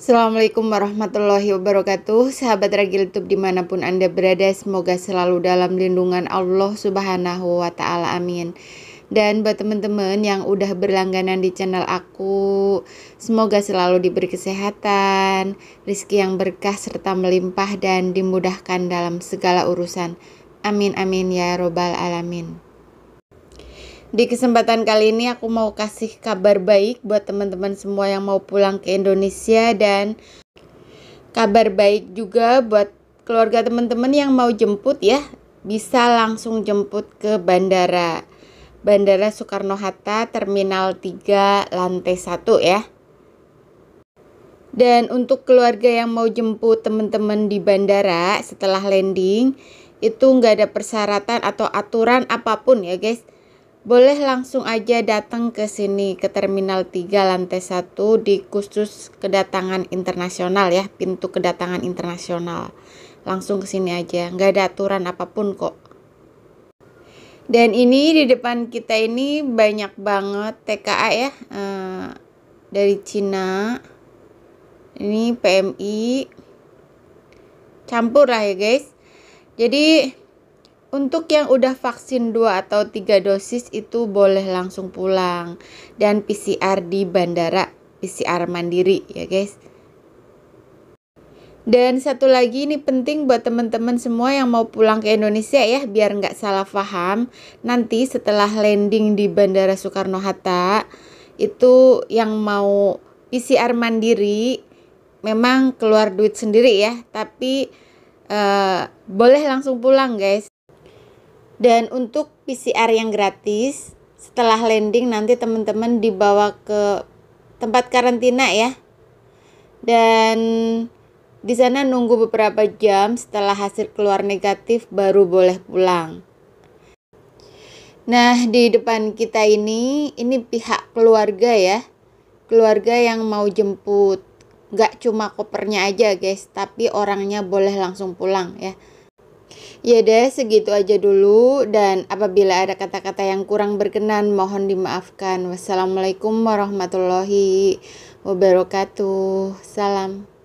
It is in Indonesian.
Assalamualaikum warahmatullahi wabarakatuh Sahabat Ragil Youtube dimanapun Anda berada Semoga selalu dalam lindungan Allah subhanahu wa ta'ala amin dan buat teman-teman yang udah berlangganan di channel aku, semoga selalu diberi kesehatan, rizki yang berkah serta melimpah dan dimudahkan dalam segala urusan. Amin amin ya robbal alamin. Di kesempatan kali ini aku mau kasih kabar baik buat teman-teman semua yang mau pulang ke Indonesia dan kabar baik juga buat keluarga teman-teman yang mau jemput ya bisa langsung jemput ke bandara Bandara Soekarno-Hatta Terminal 3 Lantai 1 ya. Dan untuk keluarga yang mau jemput teman-teman di bandara setelah landing itu nggak ada persyaratan atau aturan apapun ya guys boleh langsung aja datang ke sini ke Terminal 3 lantai 1 di khusus kedatangan internasional ya, pintu kedatangan internasional. Langsung ke sini aja, nggak ada aturan apapun kok. Dan ini di depan kita ini banyak banget TKA ya, eh, dari Cina. Ini PMI, campur lah ya guys. Jadi untuk yang udah vaksin 2 atau 3 dosis itu boleh langsung pulang dan PCR di bandara PCR mandiri ya guys. Dan satu lagi ini penting buat teman-teman semua yang mau pulang ke Indonesia ya biar nggak salah paham. Nanti setelah landing di Bandara Soekarno-Hatta itu yang mau PCR mandiri memang keluar duit sendiri ya, tapi Uh, boleh langsung pulang guys dan untuk PCR yang gratis, setelah landing nanti teman-teman dibawa ke tempat karantina ya. Dan di sana nunggu beberapa jam setelah hasil keluar negatif baru boleh pulang. Nah, di depan kita ini ini pihak keluarga ya. Keluarga yang mau jemput. Gak cuma kopernya aja, guys, tapi orangnya boleh langsung pulang ya. Ya deh, segitu aja dulu dan apabila ada kata-kata yang kurang berkenan mohon dimaafkan. Wassalamualaikum warahmatullahi wabarakatuh. Salam.